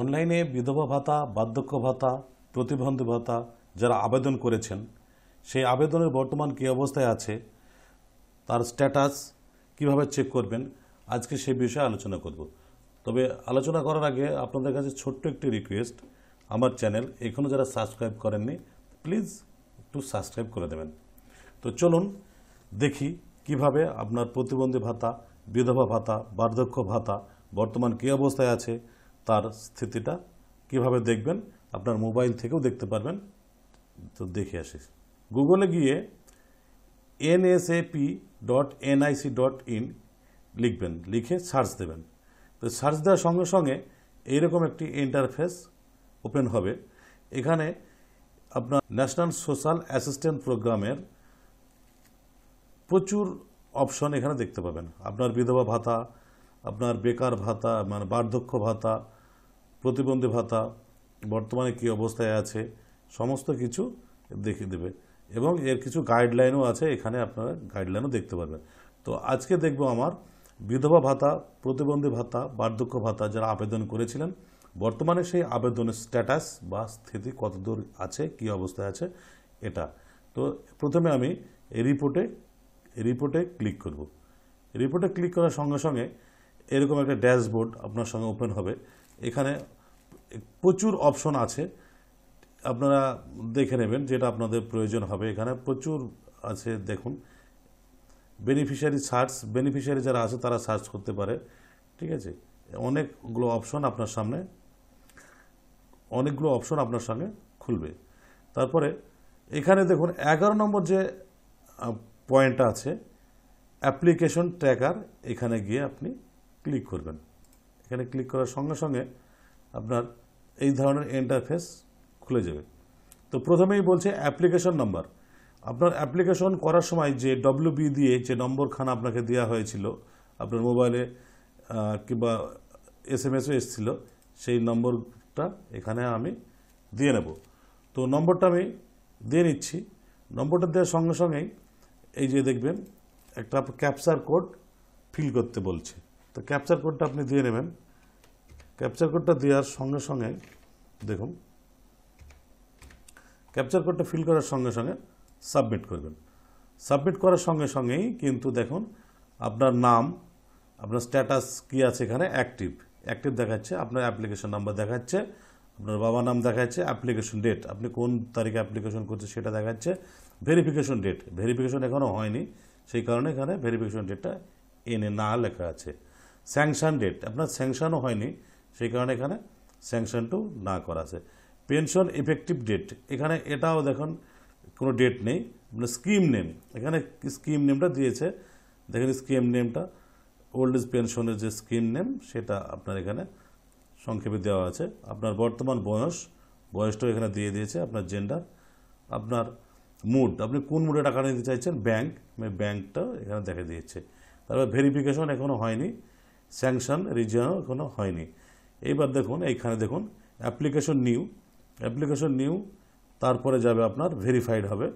অনলাইনে বিধবা ভাতা বার্ধক্য ভাতা প্রতিবন্ধী ভাতা যারা আবেদন করেছেন সেই আবেদনের বর্তমান কী অবস্থায় আছে তার স্ট্যাটাস কিভাবে চেক করবেন আজকে সে বিষয়ে আলোচনা করব তবে আলোচনা করার আগে আপনাদের কাছে ছোট্ট একটি রিকোয়েস্ট আমার চ্যানেল এখনও যারা সাবস্ক্রাইব করেননি প্লিজ একটু সাবস্ক্রাইব করে দেবেন তো চলুন দেখি কিভাবে আপনার প্রতিবন্ধী ভাতা বিধবা ভাতা বার্ধক্য ভাতা বর্তমান কী অবস্থায় আছে তার স্থিতিটা কিভাবে দেখবেন আপনার মোবাইল থেকেও দেখতে পারবেন তো দেখে আসি গুগলে গিয়ে NSAP dot NIC dot in লিখবেন লিখে সার্চ দেবেন তো সার্চ দেওয়ার সঙ্গে সঙ্গে এইরকম একটি ইন্টারফেস ওপেন হবে এখানে আপনার ন্যাশনাল সোশ্যাল অ্যাসিস্ট্যান্ট প্রোগ্রামের প্রচুর অপশন এখানে দেখতে পাবেন আপনার বিধবা ভাতা আপনার বেকার ভাতা মানে বার্ধক্য ভাতা প্রতিবন্ধী ভাতা বর্তমানে কি অবস্থায় আছে সমস্ত কিছু দেখিয়ে দেবে এবং এর কিছু গাইডলাইনও আছে এখানে আপনারা গাইডলাইনও দেখতে পারবেন তো আজকে দেখব আমার বিধবা ভাতা প্রতিবন্ধী ভাতা বার্ধক্য ভাতা যারা আবেদন করেছিলেন বর্তমানে সেই আবেদনের স্ট্যাটাস বা স্থিতি কতদূর আছে কি অবস্থায় আছে এটা তো প্রথমে আমি এই রিপোর্টে রিপোর্টে ক্লিক করব রিপোর্টে ক্লিক করার সঙ্গে সঙ্গে এরকম একটা ড্যাশবোর্ড আপনার সঙ্গে ওপেন হবে এখানে প্রচুর অপশন আছে আপনারা দেখে নেবেন যেটা আপনাদের প্রয়োজন হবে এখানে প্রচুর আছে দেখুন বেনিফিশিয়ারি সার্চ বেনিফিশিয়ারি যারা আছে তারা সার্চ করতে পারে ঠিক আছে অনেকগুলো অপশন আপনার সামনে অনেকগুলো অপশন আপনার সঙ্গে খুলবে তারপরে এখানে দেখুন এগারো নম্বর যে পয়েন্টটা আছে অ্যাপ্লিকেশন ট্র্যাকার এখানে গিয়ে আপনি ক্লিক করবেন এখানে ক্লিক করার সঙ্গে সঙ্গে আপনার এই ধরনের ইন্টারফেস খুলে যাবে তো প্রথমেই বলছে অ্যাপ্লিকেশন নাম্বার আপনার অ্যাপ্লিকেশন করার সময় যে বি দিয়ে যে নম্বরখানা আপনাকে দেওয়া হয়েছিল আপনার মোবাইলে কিংবা এস এম এসও এসেছিলো সেই নম্বরটা এখানে আমি দিয়ে নেব তো নম্বরটা আমি দিয়ে নিচ্ছি নম্বরটা দেওয়ার সঙ্গে সঙ্গেই এই যে দেখবেন একটা ক্যাপচার কোড ফিল করতে বলছে তো ক্যাপচার কোডটা আপনি দিয়ে নেবেন ক্যাপচার কোডটা দেওয়ার সঙ্গে সঙ্গে দেখুন ক্যাপচার কোডটা ফিল করার সঙ্গে সঙ্গে সাবমিট করবেন সাবমিট করার সঙ্গে সঙ্গেই কিন্তু দেখুন আপনার নাম আপনার স্ট্যাটাস কি আছে এখানে অ্যাক্টিভ অ্যাক্টিভ দেখাচ্ছে আপনার অ্যাপ্লিকেশন নাম্বার দেখাচ্ছে আপনার বাবা নাম দেখাচ্ছে অ্যাপ্লিকেশন ডেট আপনি কোন তারিখে অ্যাপ্লিকেশন করছে সেটা দেখাচ্ছে ভেরিফিকেশন ডেট ভেরিফিকেশন এখনও হয়নি সেই কারণে এখানে ভেরিফিকেশন ডেটটা এনে না লেখা আছে স্যাংশন ডেট আপনার স্যাংশনও হয়নি সেই কারণে এখানে স্যাংশনটু না করা আছে পেনশন ইফেক্টিভ ডেট এখানে এটাও দেখুন কোনো ডেট নেই মানে স্কিম নেম এখানে স্কিম নেমটা দিয়েছে দেখেন স্কিম নেমটা ওল্ড এজ পেনশনের যে স্কিম নেম সেটা আপনার এখানে সংক্ষেপে দেওয়া আছে আপনার বর্তমান বয়স বয়সটাও এখানে দিয়ে দিয়েছে আপনার জেন্ডার আপনার মুড আপনি কোন মুডে টাকা নিতে চাইছেন ব্যাঙ্ক মানে ব্যাঙ্কটা এখানে দেখা দিয়েছে তারপর ভেরিফিকেশন এখনও হয়নি স্যাংশন রিজিয়নও এখনও হয়নি এইবার দেখুন এইখানে দেখুন অ্যাপ্লিকেশন নিউ অ্যাপ্লিকেশন নিউ তারপরে যাবে আপনার ভেরিফাইড হবে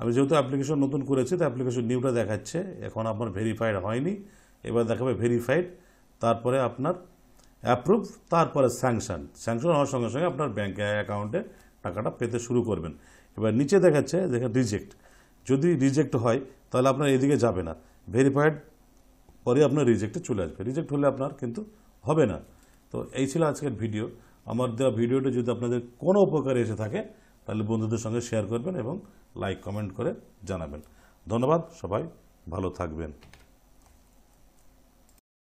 আমি যেহেতু অ্যাপ্লিকেশন নতুন করেছি তো অ্যাপ্লিকেশন নিউটা দেখাচ্ছে এখন আপনার ভেরিফাইড হয়নি এবার দেখাবে ভেরিফাইড তারপরে আপনার অ্যাপ্রুভ তারপরে স্যাংশন স্যাংশন হওয়ার সঙ্গে সঙ্গে আপনার ব্যাঙ্ক অ্যাকাউন্টে টাকাটা পেতে শুরু করবেন এবার নিচে দেখাচ্ছে দেখেন রিজেক্ট যদি রিজেক্ট হয় তাহলে আপনার এদিকে যাবে না ভেরিফাইড পরে আপনার রিজেক্টে চলে আসবে রিজেক্ট হলে আপনার কিন্তু হবে না তো এই ছিল আজকের ভিডিও আমার দেওয়া ভিডিওটা যদি আপনাদের কোনো উপকারে এসে থাকে তাহলে বন্ধুদের সঙ্গে শেয়ার করবেন এবং লাইক কমেন্ট করে জানাবেন ধন্যবাদ সবাই ভালো থাকবেন